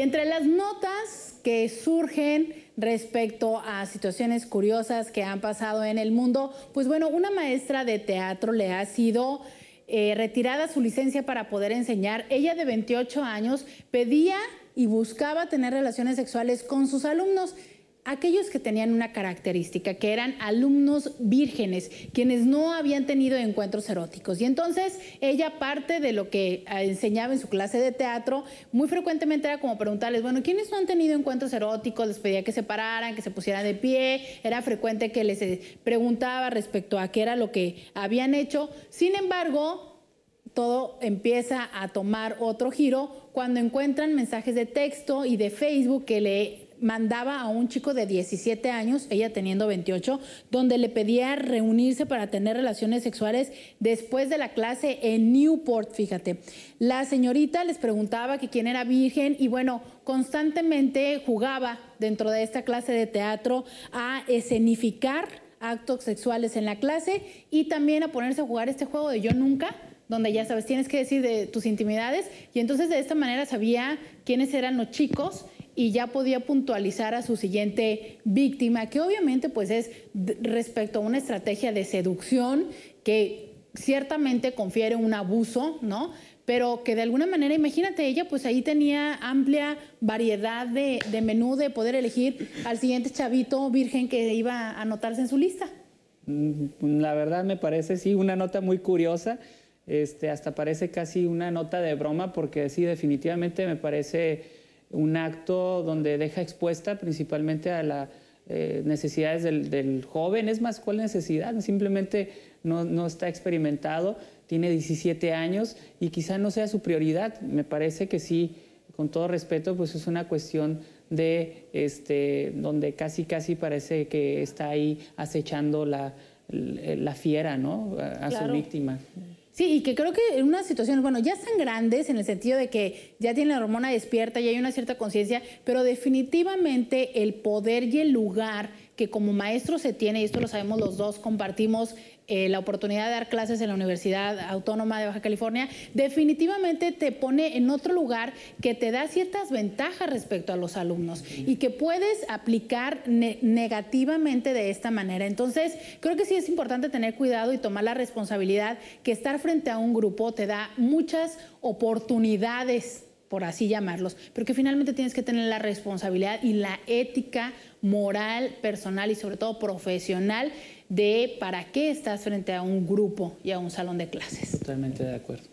Y entre las notas que surgen respecto a situaciones curiosas que han pasado en el mundo, pues bueno, una maestra de teatro le ha sido eh, retirada su licencia para poder enseñar. Ella de 28 años pedía y buscaba tener relaciones sexuales con sus alumnos aquellos que tenían una característica, que eran alumnos vírgenes, quienes no habían tenido encuentros eróticos. Y entonces ella parte de lo que ah, enseñaba en su clase de teatro, muy frecuentemente era como preguntarles, bueno, ¿quiénes no han tenido encuentros eróticos? Les pedía que se pararan, que se pusieran de pie, era frecuente que les eh, preguntaba respecto a qué era lo que habían hecho. Sin embargo, todo empieza a tomar otro giro cuando encuentran mensajes de texto y de Facebook que le mandaba a un chico de 17 años, ella teniendo 28, donde le pedía reunirse para tener relaciones sexuales después de la clase en Newport, fíjate. La señorita les preguntaba que quién era virgen y bueno, constantemente jugaba dentro de esta clase de teatro a escenificar actos sexuales en la clase y también a ponerse a jugar este juego de yo nunca, donde ya sabes, tienes que decir de tus intimidades y entonces de esta manera sabía quiénes eran los chicos y ya podía puntualizar a su siguiente víctima, que obviamente pues es respecto a una estrategia de seducción que ciertamente confiere un abuso, ¿no? Pero que de alguna manera, imagínate, ella pues ahí tenía amplia variedad de, menú de poder elegir al siguiente chavito virgen que iba a anotarse en su lista. Mm, la verdad me parece, sí, una nota muy curiosa. Este, hasta parece casi una nota de broma porque sí, definitivamente me parece un acto donde deja expuesta principalmente a las eh, necesidades del, joven. Es más, ¿cuál necesidad? Simplemente no, está experimentado, tiene 17 años y quizá no sea su prioridad. Me parece que sí, con todo respeto, pues es una cuestión de este, donde casi casi parece que está ahí acechando la, fiera, A, su víctima. Sí, y que creo que en unas situaciones, bueno, ya están grandes en el sentido de que ya tiene la hormona despierta, y hay una cierta conciencia, pero definitivamente el poder y el lugar que como maestro se tiene, y esto lo sabemos los dos, compartimos eh, la oportunidad de dar clases en la Universidad Autónoma de Baja California, definitivamente te pone en otro lugar que te da ciertas ventajas respecto a los alumnos y que puedes aplicar negativamente de esta manera. Entonces, creo que sí es importante tener cuidado y tomar la responsabilidad que estar frente a un grupo te da muchas oportunidades por así llamarlos, pero que finalmente tienes que tener la responsabilidad y la ética moral, personal y sobre todo profesional de para qué estás frente a un grupo y a un salón de clases. Totalmente de acuerdo.